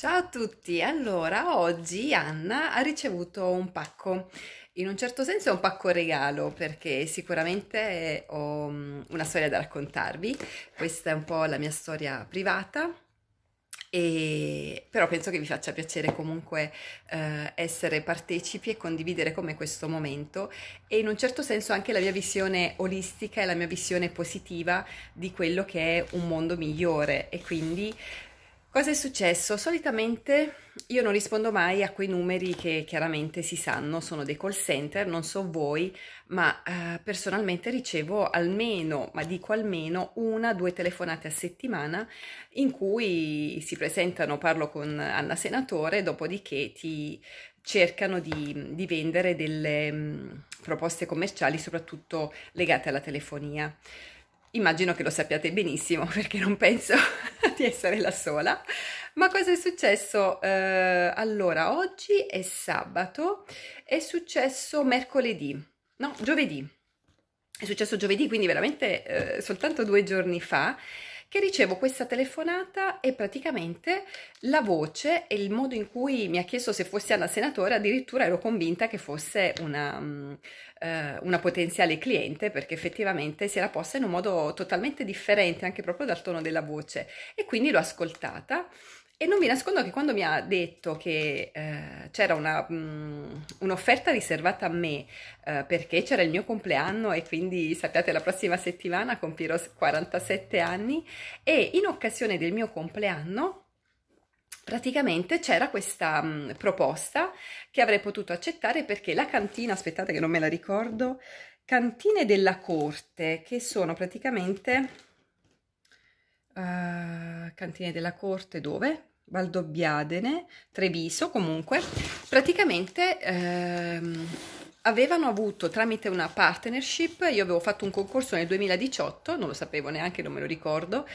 Ciao a tutti, allora oggi Anna ha ricevuto un pacco, in un certo senso è un pacco regalo perché sicuramente ho mm, una storia da raccontarvi, questa è un po' la mia storia privata, e, però penso che vi faccia piacere comunque eh, essere partecipi e condividere con me questo momento e in un certo senso anche la mia visione olistica e la mia visione positiva di quello che è un mondo migliore e quindi Cosa è successo? Solitamente io non rispondo mai a quei numeri che chiaramente si sanno, sono dei call center, non so voi, ma eh, personalmente ricevo almeno, ma dico almeno una, due telefonate a settimana in cui si presentano, parlo con Anna Senatore, dopodiché ti cercano di, di vendere delle mh, mm, proposte commerciali, soprattutto legate alla telefonia. Immagino che lo sappiate benissimo perché non penso di essere la sola. Ma cosa è successo? Eh, allora, oggi è sabato, è successo mercoledì, no, giovedì. È successo giovedì, quindi veramente eh, soltanto due giorni fa che ricevo questa telefonata e praticamente la voce e il modo in cui mi ha chiesto se fossi Anna Senatore, addirittura ero convinta che fosse una, um, una potenziale cliente perché effettivamente si era posta in un modo totalmente differente anche proprio dal tono della voce e quindi l'ho ascoltata e non vi nascondo che quando mi ha detto che eh, c'era mm, un'offerta riservata a me eh, perché c'era il mio compleanno e quindi sappiate la prossima settimana compirò 47 anni e in occasione del mio compleanno praticamente c'era questa mh, mm, proposta che avrei potuto accettare perché la cantina, aspettate che non me la ricordo, Cantine della Corte che sono praticamente uh, Cantine della Corte dove? Valdobbiadene, Treviso comunque, praticamente ehm, avevano avuto tramite una partnership, io avevo fatto un concorso nel 2018, non lo sapevo neanche, non me lo ricordo,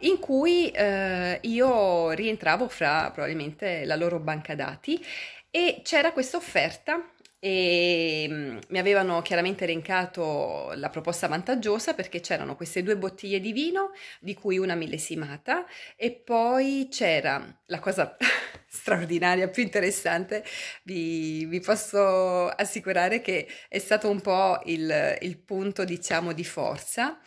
in cui eh, io rientravo fra probabilmente la loro banca dati e c'era questa offerta e mm, mi avevano chiaramente elencato la proposta vantaggiosa perché c'erano queste due bottiglie di vino, di cui una millesimata, e poi c'era la cosa straordinaria, più interessante, vi, vi, posso assicurare che è stato un po' il, il punto, diciamo, di forza.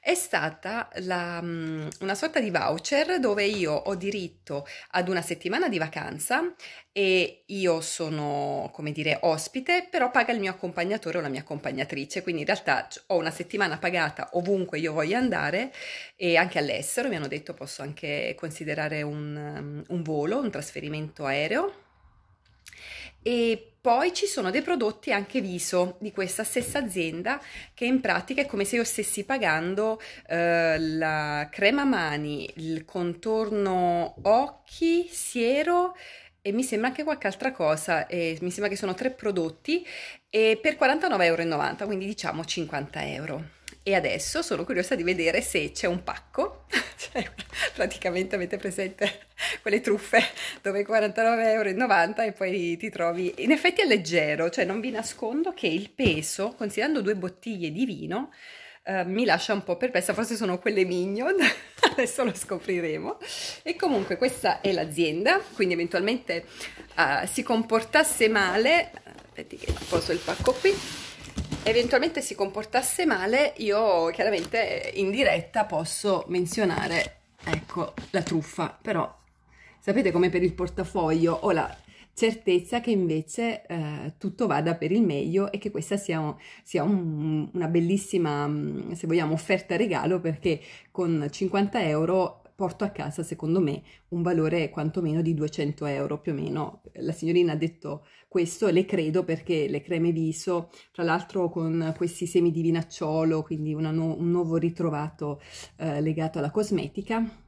È stata la, una sorta di voucher dove io ho diritto ad una settimana di vacanza e io sono, come dire, ospite, però paga il mio accompagnatore o la mia accompagnatrice, quindi in realtà ho una settimana pagata ovunque io voglia andare e anche all'estero, mi hanno detto posso anche considerare un, un volo, un trasferimento trattamento aereo e poi ci sono dei prodotti anche viso di questa stessa azienda che in pratica è come se io stessi pagando eh, la crema mani, il contorno occhi, siero e mi sembra anche qualche altra cosa, eh, mi sembra che sono tre prodotti e per 49,90 euro, quindi diciamo 50 euro. E adesso sono curiosa di vedere se c'è un pacco, cioè, praticamente avete presente quelle truffe dove 49,90 euro e poi ti trovi... In effetti è leggero, cioè non vi nascondo che il peso, considerando due bottiglie di vino, eh, mi lascia un po' perpessa, forse sono quelle Minion, adesso lo scopriremo. E comunque questa è l'azienda, quindi eventualmente eh, si comportasse male... Aspetti che poso il pacco qui eventualmente si comportasse male, io chiaramente in diretta posso menzionare, ecco, la truffa, però sapete come per il portafoglio ho la certezza che invece eh, tutto vada per il meglio e che questa sia, sia un, una bellissima, mm, se vogliamo, offerta regalo perché con 50 euro porto a casa, secondo me, un valore quantomeno di 200 euro più o meno. La signorina ha detto questo le credo perché le creme viso, tra l'altro con questi semi di vinacciolo, quindi no, un nuovo ritrovato eh, legato alla cosmetica,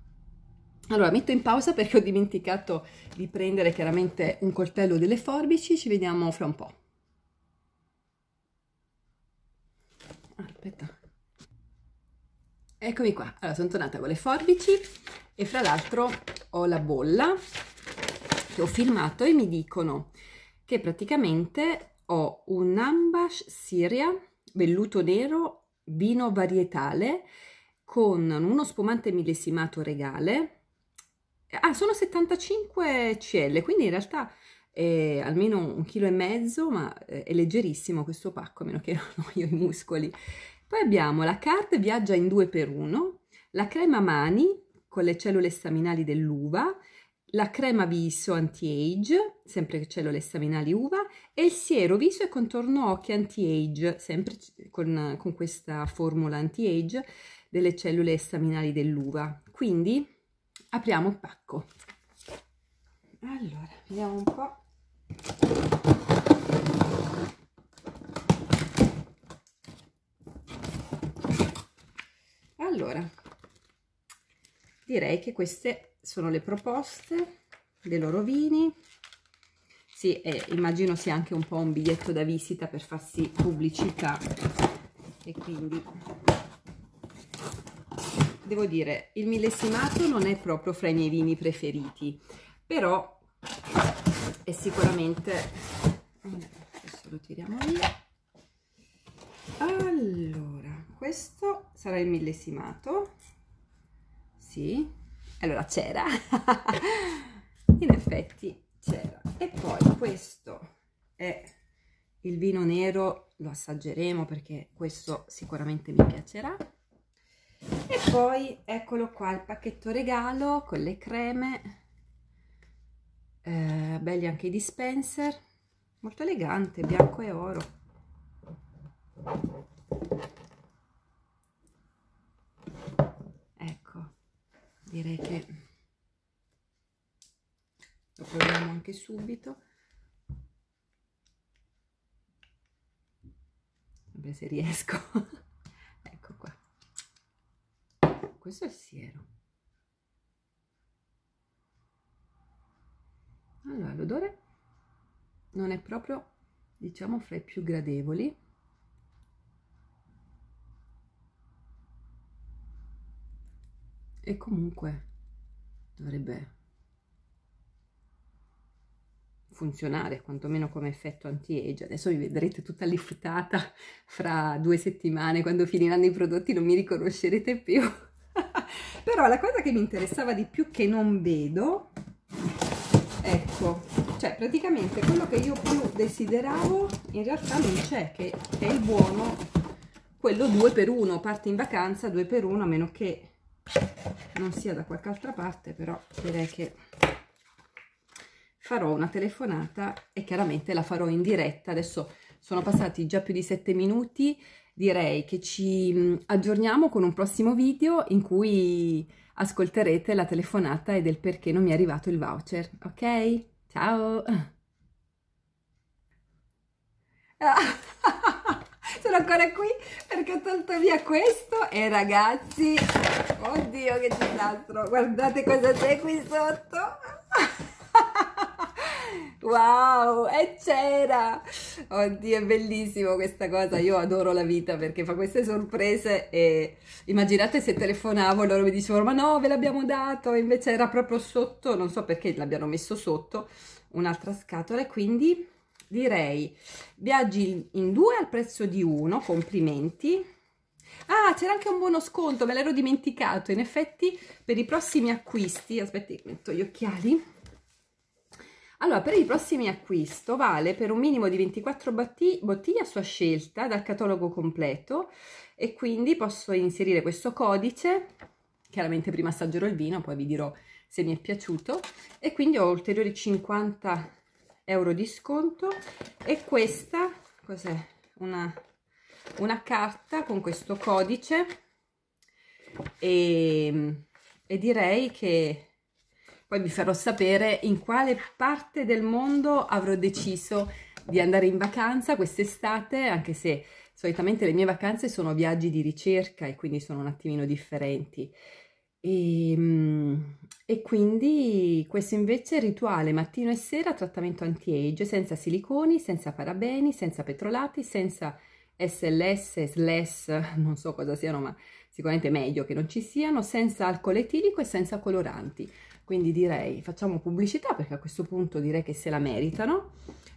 allora, metto in pausa perché ho dimenticato di prendere chiaramente un coltello delle forbici, ci vediamo fra un po'. Ah, aspetta. Eccomi qua, allora sono tornata con le forbici e fra l'altro ho la bolla che ho filmato e mi dicono che praticamente ho un ambash Siria velluto nero vino varietale con uno spumante millesimato regale. Ah, sono 75 CL, quindi in realtà è almeno un chilo e mezzo, ma è leggerissimo questo pacco, a meno che non ho io i muscoli poi abbiamo la CARD viaggia in due per uno, la crema mani con le cellule staminali dell'uva, la crema viso anti-age, sempre cellule staminali uva, e il siero viso e contorno occhi anti-age, sempre con, con questa formula anti-age delle cellule staminali dell'uva. Quindi apriamo il pacco. Allora, vediamo un po'. allora direi che queste sono le proposte dei loro vini sì, eh, immagino sia anche un po' un biglietto da visita per farsi pubblicità e quindi devo dire il millesimato non è proprio fra i miei vini preferiti però è sicuramente adesso lo tiriamo via sarà il millesimato sì allora c'era in effetti c'era e poi questo è il vino nero lo assaggeremo perché questo sicuramente mi piacerà e poi eccolo qua il pacchetto regalo con le creme eh, belli anche i dispenser molto elegante bianco e oro direi che lo proviamo anche subito vabbè se riesco ecco qua questo è il siero allora l'odore non è proprio diciamo fra i più gradevoli e comunque dovrebbe funzionare quantomeno come effetto anti-age. Adesso vi vedrete tutta liftata fra due settimane quando finiranno i prodotti, non mi riconoscerete più. Però la cosa che mi interessava di più che non vedo, ecco, cioè praticamente quello che io più desideravo in realtà non c'è, che è il buono, quello 2 per 1, parte in vacanza 2 per 1, a meno che non sia da qualche altra parte però direi che farò una telefonata e chiaramente la farò in diretta adesso sono passati già più di sette minuti direi che ci mm, aggiorniamo con un prossimo video in cui ascolterete la telefonata e del perché non mi è arrivato il voucher ok ciao ah sono ancora qui perché ho tolto via questo e ragazzi, oddio che c'è disastro, guardate cosa c'è qui sotto. Wow, e c'era! Oddio, è bellissimo questa cosa, io adoro la vita perché fa queste sorprese e immaginate se telefonavo e loro mi dicevano ma no, ve l'abbiamo dato, invece era proprio sotto, non so perché l'abbiano messo sotto, un'altra scatola e quindi direi viaggi in due al prezzo di uno complimenti Ah, c'era anche un buono sconto, me l'ero dimenticato. In effetti, per i prossimi acquisti, aspetti, metto gli occhiali. Allora, per i prossimi acquisti vale per un minimo di 24 bottiglie a sua scelta dal catalogo completo e quindi posso inserire questo codice, chiaramente prima assaggerò il vino, poi vi dirò se mi è piaciuto, e quindi ho ulteriori 50 euro di sconto e questa cos'è una, una carta con questo codice e, e direi che poi vi farò sapere in quale parte del mondo avrò deciso di andare in vacanza quest'estate, anche se solitamente le mie vacanze sono viaggi di ricerca e quindi sono un attimino differenti. E, ehm, e, quindi questo invece è rituale mattino e sera trattamento anti-age senza siliconi, senza parabeni, senza petrolati, senza SLS, SLS, non so cosa siano ma sicuramente meglio che non ci siano, senza alcol etilico e senza coloranti. Quindi direi facciamo pubblicità perché a questo punto direi che se la meritano.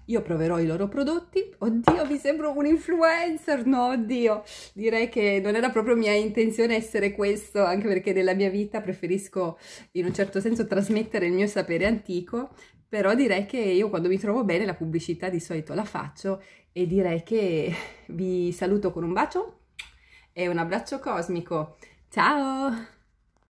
Io proverò i loro prodotti. Oddio, mi sembro un influencer. No, oddio. Direi che non era proprio mia intenzione essere questo, anche perché nella mia vita preferisco in un certo senso trasmettere il mio sapere antico, però direi che io quando mi trovo bene la pubblicità di solito la faccio e direi che vi saluto con un bacio e un abbraccio cosmico. Ciao!